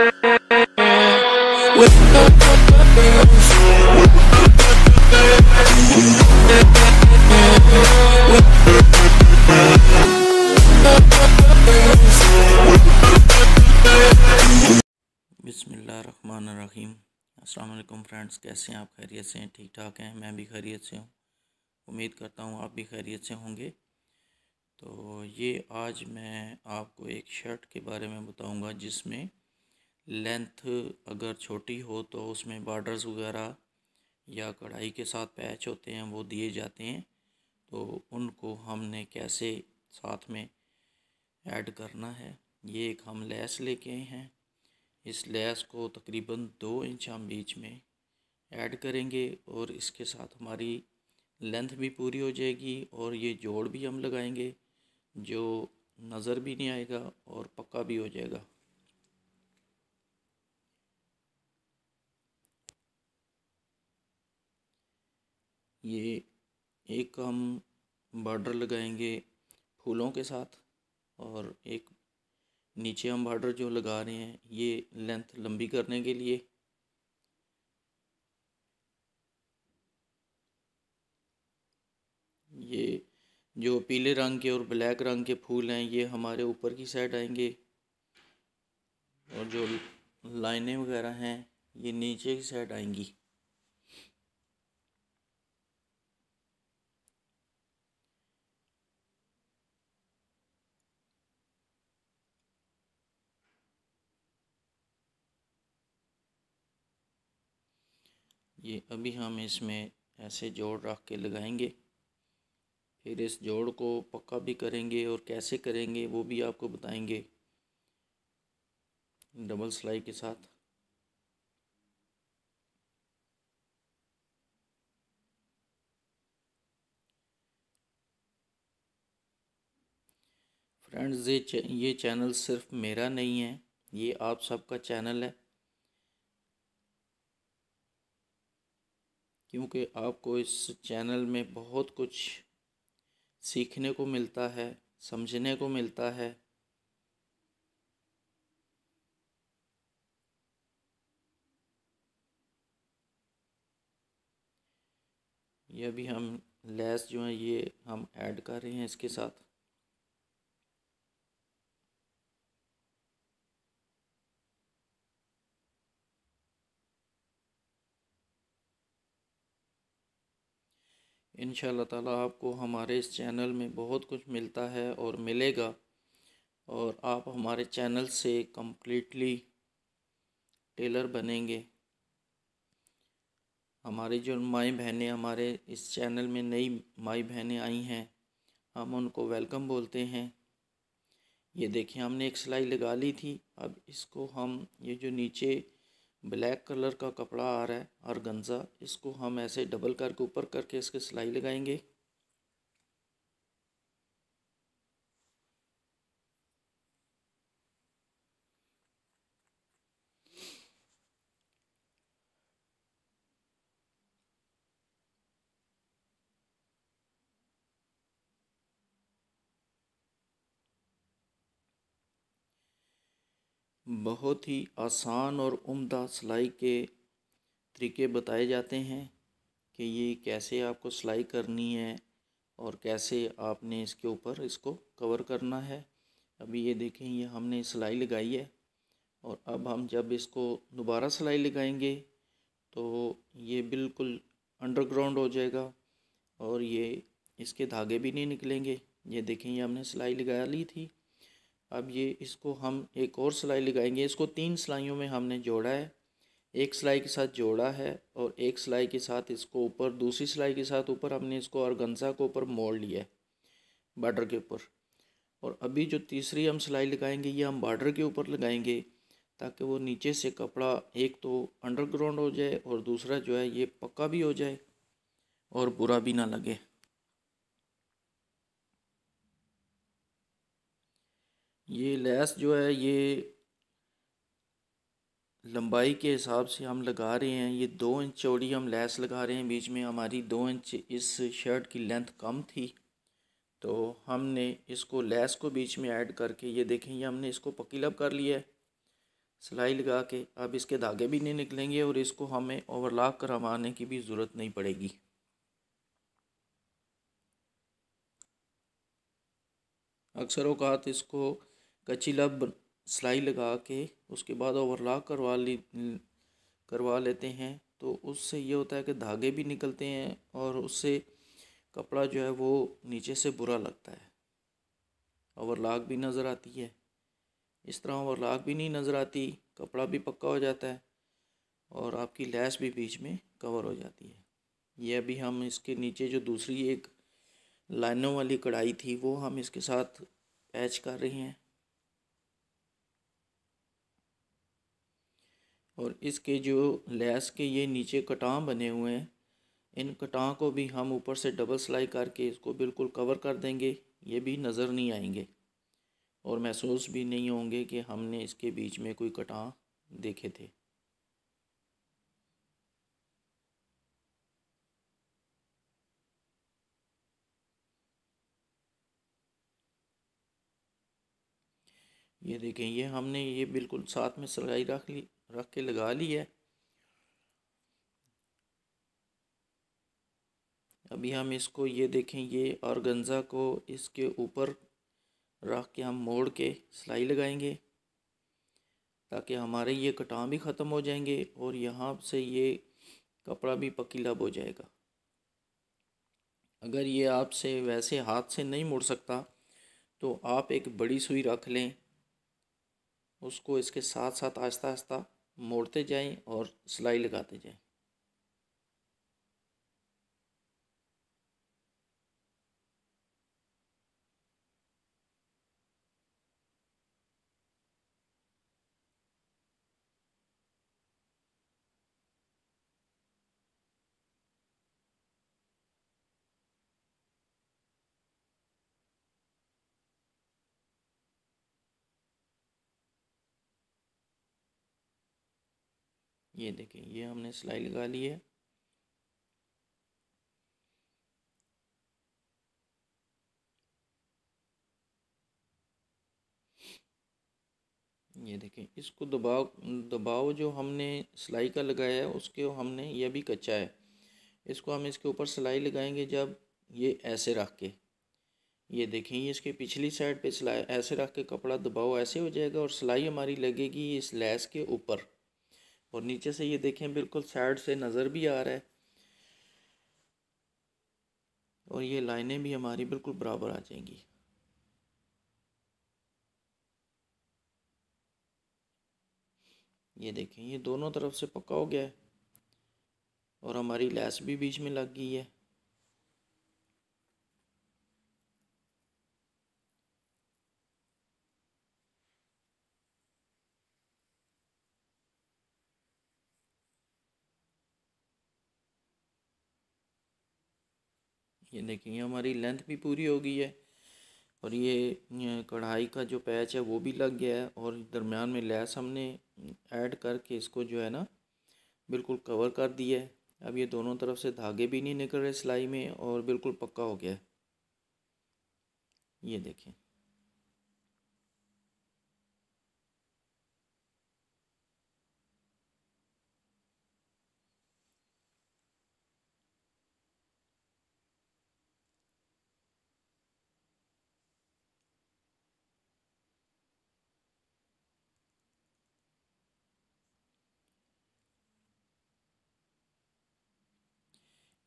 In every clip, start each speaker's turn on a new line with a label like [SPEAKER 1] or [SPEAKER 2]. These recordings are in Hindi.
[SPEAKER 1] अल्लाम फ्रेंड्स कैसे हैं आप खैरियत से हैं ठीक ठाक हैं मैं भी खैरियत से हूँ उम्मीद करता हूँ आप भी खैरियत से होंगे तो ये आज मैं आपको एक शर्ट के बारे में बताऊँगा जिसमें लेंथ अगर छोटी हो तो उसमें बॉर्डर्स वगैरह या कढ़ाई के साथ पैच होते हैं वो दिए जाते हैं तो उनको हमने कैसे साथ में ऐड करना है ये एक हम लेस लेके आए हैं इस लेस को तकरीबन दो इंच हम बीच में ऐड करेंगे और इसके साथ हमारी लेंथ भी पूरी हो जाएगी और ये जोड़ भी हम लगाएंगे जो नज़र भी नहीं आएगा और पक्का भी हो जाएगा ये एक हम बॉर्डर लगाएंगे फूलों के साथ और एक नीचे हम बॉर्डर जो लगा रहे हैं ये लेंथ लंबी करने के लिए ये जो पीले रंग के और ब्लैक रंग के फूल हैं ये हमारे ऊपर की साइड आएंगे और जो लाइनें वगैरह हैं ये नीचे की साइड आएंगी ये अभी हम इसमें ऐसे जोड़ रख के लगाएंगे फिर इस जोड़ को पक्का भी करेंगे और कैसे करेंगे वो भी आपको बताएंगे डबल सिलाई के साथ फ्रेंड्स ये ये चैनल सिर्फ मेरा नहीं है ये आप सबका चैनल है क्योंकि आपको इस चैनल में बहुत कुछ सीखने को मिलता है समझने को मिलता है ये भी हम लेस जो है ये हम ऐड कर रहे हैं इसके साथ इन ताला आपको हमारे इस चैनल में बहुत कुछ मिलता है और मिलेगा और आप हमारे चैनल से कम्प्लीटली टेलर बनेंगे हमारी जो माई बहनें हमारे इस चैनल में नई माई बहनें आई हैं हम उनको वेलकम बोलते हैं ये देखिए हमने एक सिलाई लगा ली थी अब इसको हम ये जो नीचे ब्लैक कलर का कपड़ा आ रहा है और गंजा इसको हम ऐसे डबल करके ऊपर करके इसकी सिलाई लगाएंगे बहुत ही आसान और उम्दा सिलाई के तरीके बताए जाते हैं कि ये कैसे आपको सिलाई करनी है और कैसे आपने इसके ऊपर इसको कवर करना है अभी ये देखें ये हमने सिलाई लगाई है और अब हम जब इसको दोबारा सिलाई लगाएंगे तो ये बिल्कुल अंडरग्राउंड हो जाएगा और ये इसके धागे भी नहीं निकलेंगे ये देखें ये हमने सिलाई लगा ली थी अब ये इसको हम एक और सिलाई लगाएंगे इसको तीन सिलाइयों में हमने जोड़ा है एक सिलाई के साथ जोड़ा है और एक सिलाई के साथ इसको ऊपर दूसरी सिलाई के साथ ऊपर हमने इसको और गंजा को ऊपर मोड़ लिया है बॉर्डर के ऊपर और अभी जो तीसरी हम सिलाई लगाएंगे ये हम बॉर्डर के ऊपर लगाएंगे ताकि वो नीचे से कपड़ा एक तो अंडरग्राउंड हो जाए और दूसरा जो है ये पक्का भी हो जाए और बुरा भी ना लगे ये लेस जो है ये लंबाई के हिसाब से हम लगा रहे हैं ये दो इंच चौड़ी हम लैस लगा रहे हैं बीच में हमारी दो इंच इस शर्ट की लेंथ कम थी तो हमने इसको लेस को बीच में ऐड करके ये देखें ये हमने इसको पकीलअप कर लिया है सिलाई लगा के अब इसके धागे भी नहीं निकलेंगे और इसको हमें ओवरलॉक करवाने की भी ज़रूरत नहीं पड़ेगी अक्सर अवकात इसको कचीला सिलाई लगा के उसके बाद ओवरलॉक करवा ली करवा लेते हैं तो उससे ये होता है कि धागे भी निकलते हैं और उससे कपड़ा जो है वो नीचे से बुरा लगता है ओवरलॉक भी नज़र आती है इस तरह ओवरलॉक भी नहीं नज़र आती कपड़ा भी पक्का हो जाता है और आपकी लैस भी बीच में कवर हो जाती है ये अभी हम इसके नीचे जो दूसरी एक लाइनों वाली कढ़ाई थी वो हम इसके साथ पैच कर रहे हैं और इसके जो लेस के ये नीचे कटाँ बने हुए हैं इन कटाँ को भी हम ऊपर से डबल सिलाई करके इसको बिल्कुल कवर कर देंगे ये भी नज़र नहीं आएंगे और महसूस भी नहीं होंगे कि हमने इसके बीच में कोई कटाँ देखे थे ये देखें ये हमने ये बिल्कुल साथ में सिलाई रख ली रख के लगा ली है अभी हम इसको ये देखें ये और गंजा को इसके ऊपर रख के हम मोड़ के सिलाई लगाएंगे ताकि हमारे ये कटाव भी ख़त्म हो जाएंगे और यहाँ से ये कपड़ा भी पकीला हो जाएगा अगर ये आपसे वैसे हाथ से नहीं मुड़ सकता तो आप एक बड़ी सुई रख लें उसको इसके साथ साथ आहिस्ता आहिस्ता मोड़ते जाएं और सिलाई लगाते जाएं ये देखें ये हमने सिलाई लगा ली है ये देखें इसको दबाव दबाव जो हमने सिलाई का लगाया है उसके हमने ये भी कच्चा है इसको हम इसके ऊपर सिलाई लगाएंगे जब ये ऐसे रख के ये देखें ये इसके पिछली साइड पे सिलाई ऐसे रख के कपड़ा दबाव ऐसे हो जाएगा और सिलाई हमारी लगेगी इस लैस के ऊपर और नीचे से ये देखें बिल्कुल साइड से नज़र भी आ रहा है और ये लाइनें भी हमारी बिल्कुल बराबर आ जाएंगी ये देखें ये दोनों तरफ से पक्का हो गया है और हमारी लैस भी बीच में लग गई है देखें ये हमारी लेंथ भी पूरी हो गई है और ये कढ़ाई का जो पैच है वो भी लग गया है और दरमियान में लेस हमने ऐड करके इसको जो है ना बिल्कुल कवर कर दिया है अब ये दोनों तरफ से धागे भी नहीं निकल रहे सिलाई में और बिल्कुल पक्का हो गया है ये देखें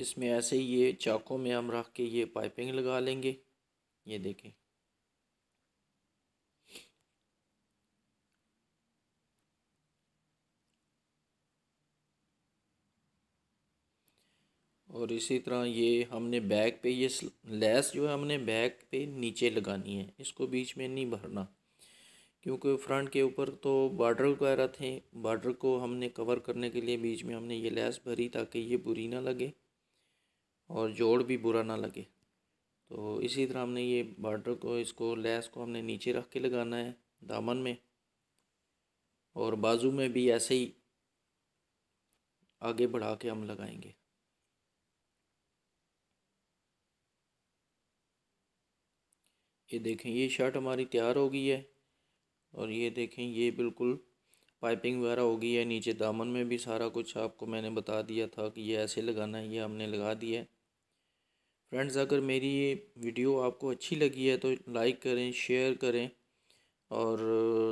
[SPEAKER 1] इसमें ऐसे ही ये चाकों में हम रख के ये पाइपिंग लगा लेंगे ये देखें और इसी तरह ये हमने बैग पे ये लेस जो है हमने बैग पे नीचे लगानी है इसको बीच में नहीं भरना क्योंकि फ्रंट के ऊपर तो बॉर्डर वगैरह थे बॉर्डर को हमने कवर करने के लिए बीच में हमने ये लेस भरी ताकि ये बुरी ना लगे और जोड़ भी बुरा ना लगे तो इसी तरह हमने ये बॉर्डर को इसको लेस को हमने नीचे रख के लगाना है दामन में और बाजू में भी ऐसे ही आगे बढ़ा के हम लगाएंगे ये देखें ये शर्ट हमारी तैयार हो गई है और ये देखें ये बिल्कुल पाइपिंग वगैरह हो गई है नीचे दामन में भी सारा कुछ आपको मैंने बता दिया था कि ये ऐसे लगाना है ये हमने लगा दिया है फ्रेंड्स अगर मेरी ये वीडियो आपको अच्छी लगी है तो लाइक करें शेयर करें और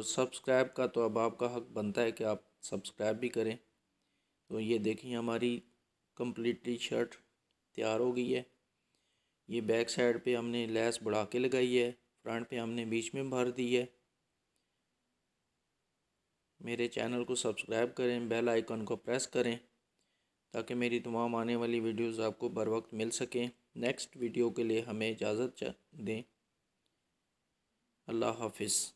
[SPEAKER 1] सब्सक्राइब का तो अब आपका हक बनता है कि आप सब्सक्राइब भी करें तो ये देखिए हमारी कम्प्लीटली शर्ट तैयार हो गई है ये बैक साइड पे हमने लेस बढ़ा के लगाई है फ्रंट पे हमने बीच में भर दी है मेरे चैनल को सब्सक्राइब करें बेल आइकन को प्रेस करें ताकि मेरी तमाम आने वाली वीडियोस आपको बर वक्त मिल सकें नेक्स्ट वीडियो के लिए हमें इजाज़त दें अल्लाह हाफिज़